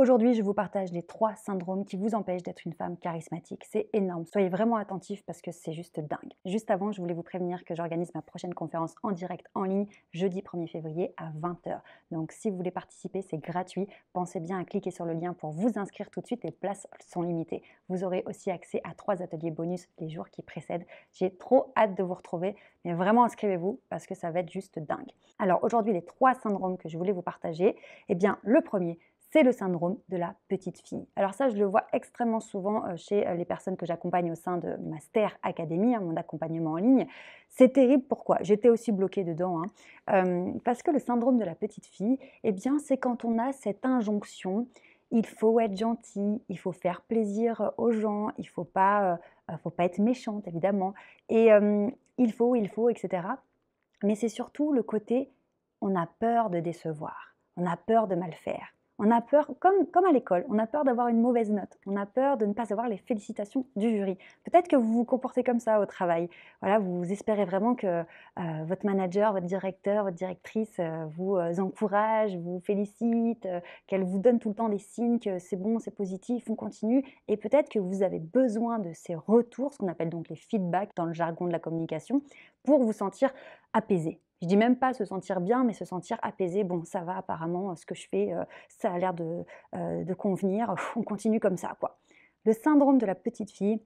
Aujourd'hui, je vous partage les trois syndromes qui vous empêchent d'être une femme charismatique. C'est énorme. Soyez vraiment attentifs parce que c'est juste dingue. Juste avant, je voulais vous prévenir que j'organise ma prochaine conférence en direct en ligne jeudi 1er février à 20h. Donc si vous voulez participer, c'est gratuit. Pensez bien à cliquer sur le lien pour vous inscrire tout de suite. Les places sont limitées. Vous aurez aussi accès à trois ateliers bonus les jours qui précèdent. J'ai trop hâte de vous retrouver, mais vraiment inscrivez-vous parce que ça va être juste dingue. Alors aujourd'hui, les trois syndromes que je voulais vous partager, eh bien le premier, c'est le syndrome de la petite fille. Alors ça, je le vois extrêmement souvent euh, chez euh, les personnes que j'accompagne au sein de Master Academy, hein, mon accompagnement en ligne. C'est terrible, pourquoi J'étais aussi bloquée dedans. Hein. Euh, parce que le syndrome de la petite fille, eh bien, c'est quand on a cette injonction, il faut être gentil, il faut faire plaisir aux gens, il ne faut, pas, être méchante, évidemment, et il faut, il faut, etc. Mais c'est surtout le côté, on a peur de décevoir, on a peur de mal faire. On a peur, comme, à l'école, on a peur d'avoir une mauvaise note, on a peur de ne pas avoir les félicitations du jury. Peut-être que vous vous comportez comme ça au travail. Voilà, vous espérez vraiment que euh, votre manager, votre directeur, votre directrice euh, vous euh, encourage, vous félicite, qu'elle vous donne tout le temps des signes que c'est bon, c'est positif, on continue. Et peut-être que vous avez besoin de ces retours, ce qu'on appelle donc les feedbacks dans le jargon de la communication, pour vous sentir apaisé je dis même pas se sentir bien, mais se sentir apaisé. Bon, ça va apparemment, euh, ce que je fais, euh, ça a l'air de, euh, de, convenir, on continue comme ça, quoi. Le syndrome de la petite fille,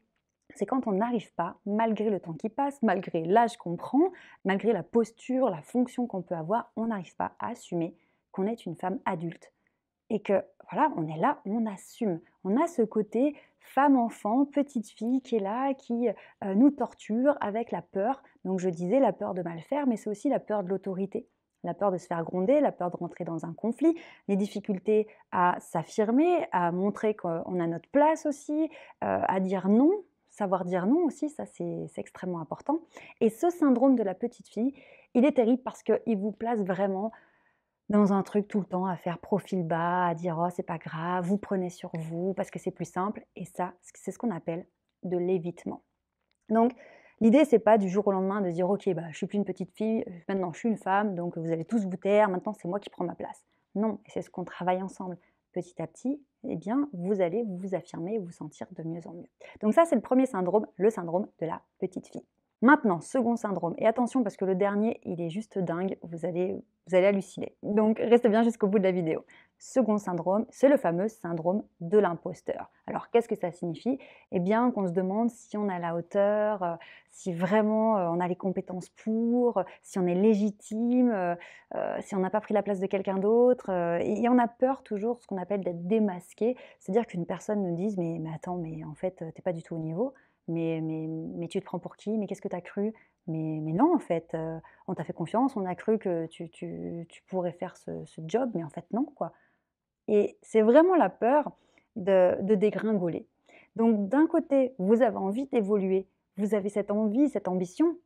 c'est quand on n'arrive pas, malgré le temps qui passe, malgré l'âge qu'on prend, malgré la posture, la fonction qu'on peut avoir, on n'arrive pas à assumer qu'on est une femme adulte et que voilà, on est là, on assume. On a ce côté femme-enfant, petite fille qui est là, qui euh, nous torture avec la peur. Donc je disais la peur de mal faire, mais c'est aussi la peur de l'autorité, la peur de se faire gronder, la peur de rentrer dans un conflit, les difficultés à s'affirmer, à montrer qu'on a notre place aussi, euh, à dire non. Savoir dire non aussi, ça c'est extrêmement important. Et ce syndrome de la petite fille, il est terrible parce qu'il vous place vraiment dans un truc tout le temps à faire profil bas, à dire oh c'est pas grave, vous prenez sur vous parce que c'est plus simple et ça c'est ce qu'on appelle de l'évitement. Donc l'idée c'est pas du jour au lendemain de dire ok bah je suis plus une petite fille, maintenant je suis une femme donc vous allez tous vous taire, maintenant c'est moi qui prends ma place. Non, c'est ce qu'on travaille ensemble petit à petit. et eh bien, vous allez vous affirmer, vous sentir de mieux en mieux. Donc ça, c'est le premier syndrome, le syndrome de la petite fille. Maintenant, second syndrome. Et attention parce que le dernier, il est juste dingue, vous allez, vous allez halluciner. Donc restez bien jusqu'au bout de la vidéo. Second syndrome, c'est le fameux syndrome de l'imposteur. Alors qu'est-ce que ça signifie Eh bien qu'on se demande si on a la hauteur, euh, si vraiment euh, on a les compétences pour, euh, si on est légitime, si on n'a pas pris la place de quelqu'un d'autre. Et on a peur toujours ce qu'on appelle d'être démasqué, c'est-à-dire qu'une personne nous dise mais, mais attends mais en fait t'es pas du tout au niveau mais, tu te prends pour qui Mais qu'est-ce que tu as cru mais, non, en fait, euh, on t'a fait confiance, on a cru que tu, pourrais faire ce, job, mais en fait, non, quoi. Et c'est vraiment la peur de, dégringoler. Donc, d'un côté, vous avez envie d'évoluer, vous avez cette envie, cette ambition,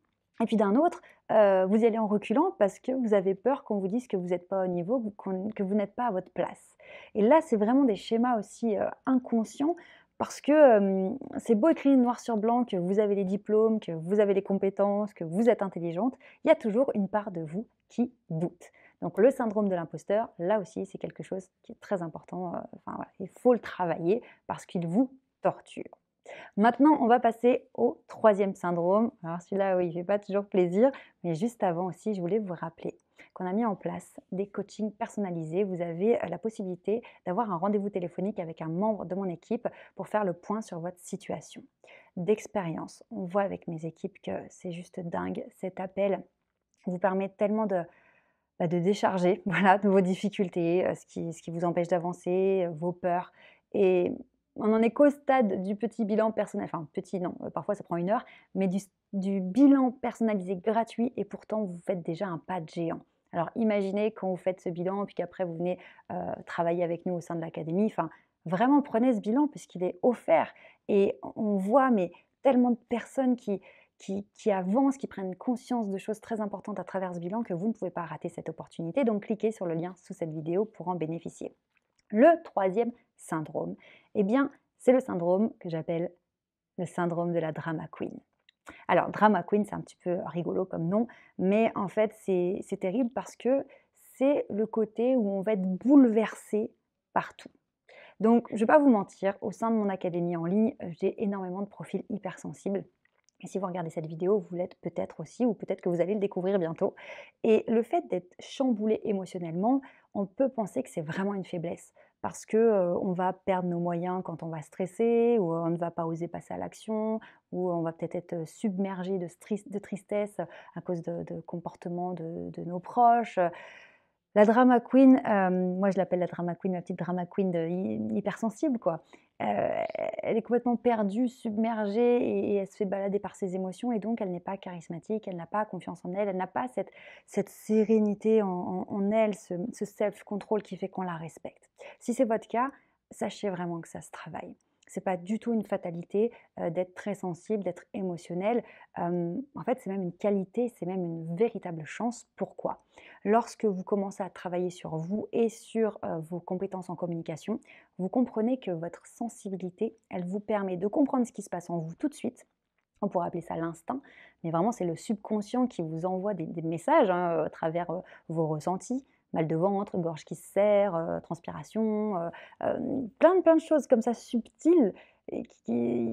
et puis d'un autre, euh, vous allez en reculant parce que vous avez peur qu'on vous dise que vous n'êtes pas au niveau, que vous n'êtes pas à votre place. Et là, c'est vraiment des schémas aussi euh, inconscients parce que c'est beau écrit noir sur blanc que vous avez les diplômes, que vous avez les compétences, que vous êtes intelligente, il y a toujours une part de vous qui doute. Donc le syndrome de l'imposteur, là aussi, c'est quelque chose qui est très important. Euh, il faut le travailler parce qu'il vous torture. Maintenant, on va passer au troisième syndrome. Alors celui-là, oui, il ne fait pas toujours plaisir, mais juste avant aussi, je voulais vous rappeler on a mis en place des coachings personnalisés. Vous avez euh, la possibilité d'avoir un rendez-vous téléphonique avec un membre de mon équipe pour faire le point sur votre situation. D'expérience, on voit avec mes équipes que c'est juste dingue. Cet appel vous permet tellement de, bah, décharger voilà, vos difficultés, euh, ce qui, vous empêche d'avancer, euh, vos peurs. Et on en est qu'au stade du petit bilan personnel, enfin petit non, parfois ça prend une heure, mais du bilan personnalisé gratuit et pourtant vous faites déjà un pas de géant. Alors imaginez quand vous faites ce bilan, puis qu'après vous venez euh, travailler avec nous au sein de l'académie. Enfin, vraiment prenez ce bilan puisqu'il est offert. Et on voit mais tellement de personnes qui, avancent, qui prennent conscience de choses très importantes à travers ce bilan que vous ne pouvez pas rater cette opportunité. Donc cliquez sur le lien sous cette vidéo pour en bénéficier. Le troisième syndrome, eh bien, c'est le syndrome que j'appelle le syndrome de la drama queen. Alors, drama queen, c'est un petit peu rigolo comme nom, mais en fait, c'est terrible parce que c'est le côté où on va être bouleversé partout. Donc, je ne vais pas vous mentir, au sein de mon académie en ligne, euh, j'ai énormément de profils hypersensibles. Et si vous regardez cette vidéo, vous l'êtes peut-être aussi, ou peut-être que vous allez le découvrir bientôt. Et le fait d'être chamboulé émotionnellement, on peut penser que c'est vraiment une faiblesse parce que on va perdre nos moyens quand on va stresser, ou on ne va pas oser passer à l'action, ou on va peut-être être, submergé de, tristesse à cause de, de comportements de nos proches. La drama queen, euh, moi je l'appelle la drama queen, la petite drama queen hypersensible, quoi. Euh, elle est complètement perdue, submergée et, elle se fait balader par ses émotions et donc elle n'est pas charismatique, elle n'a pas confiance en elle, elle n'a pas cette, sérénité en, elle, ce, ce self-control qui fait qu'on la respecte. Si c'est votre cas, sachez vraiment que ça se travaille c'est pas du tout une fatalité euh, d'être très sensible, d'être émotionnel. en fait, c'est même une qualité, c'est même une véritable chance. Pourquoi Lorsque vous commencez à travailler sur vous et sur euh, vos compétences en communication, vous comprenez que votre sensibilité, elle vous permet de comprendre ce qui se passe en vous tout de suite. On pourrait appeler ça l'instinct, mais vraiment c'est le subconscient qui vous envoie des, messages hein, à travers euh, vos ressentis, mal de ventre, gorge qui se serre, euh, transpiration, euh, euh, plein, de, plein de choses comme ça subtiles. Il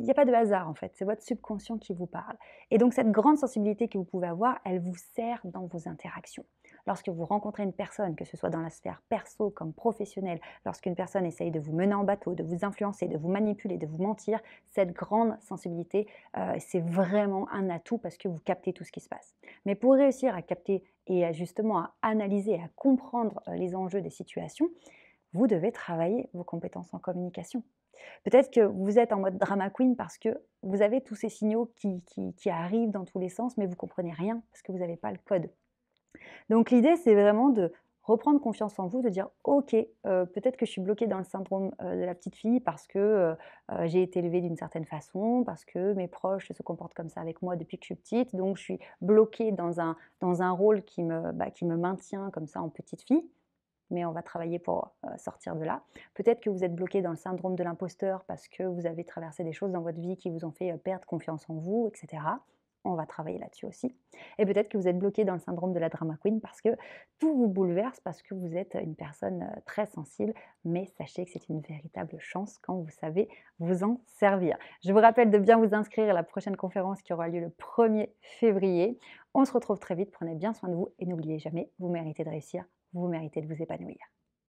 n'y a pas de hasard en fait, c'est votre subconscient qui vous parle. Et donc cette grande sensibilité que vous pouvez avoir, elle vous sert dans vos interactions lorsque vous rencontrez une personne, que ce soit dans la sphère perso comme professionnelle, lorsqu'une personne essaye de vous mener en bateau, de vous influencer, de vous manipuler, de vous mentir, cette grande sensibilité, euh, c'est vraiment un atout parce que vous captez tout ce qui se passe. Mais pour réussir à capter et à justement à analyser, à comprendre euh, les enjeux des situations, vous devez travailler vos compétences en communication. Peut-être que vous êtes en mode drama queen parce que vous avez tous ces signaux qui, qui arrivent dans tous les sens, mais vous comprenez rien parce que vous n'avez pas le code. Donc l'idée, c'est vraiment de reprendre confiance en vous, de dire ok, euh, peut-être que je suis bloquée dans le syndrome euh, de la petite fille parce que euh, j'ai été élevée d'une certaine façon, parce que mes proches se comportent comme ça avec moi depuis que je suis petite, donc je suis bloquée dans un, rôle qui me, bah, qui me maintient comme ça en petite fille. Mais on va travailler pour sortir de là. Peut-être que vous êtes bloqué dans le syndrome de l'imposteur parce que vous avez traversé des choses dans votre vie qui vous ont fait perdre confiance en vous, etc on va travailler là-dessus aussi. Et peut-être que vous êtes bloqué dans le syndrome de la drama queen parce que tout vous bouleverse, parce que vous êtes une personne euh, très sensible, mais sachez que c'est une véritable chance quand vous savez vous en servir. Je vous rappelle de bien vous inscrire à la prochaine conférence qui aura lieu le 1er février. On se retrouve très vite, prenez bien soin de vous et n'oubliez jamais, vous méritez de réussir, vous méritez de vous épanouir.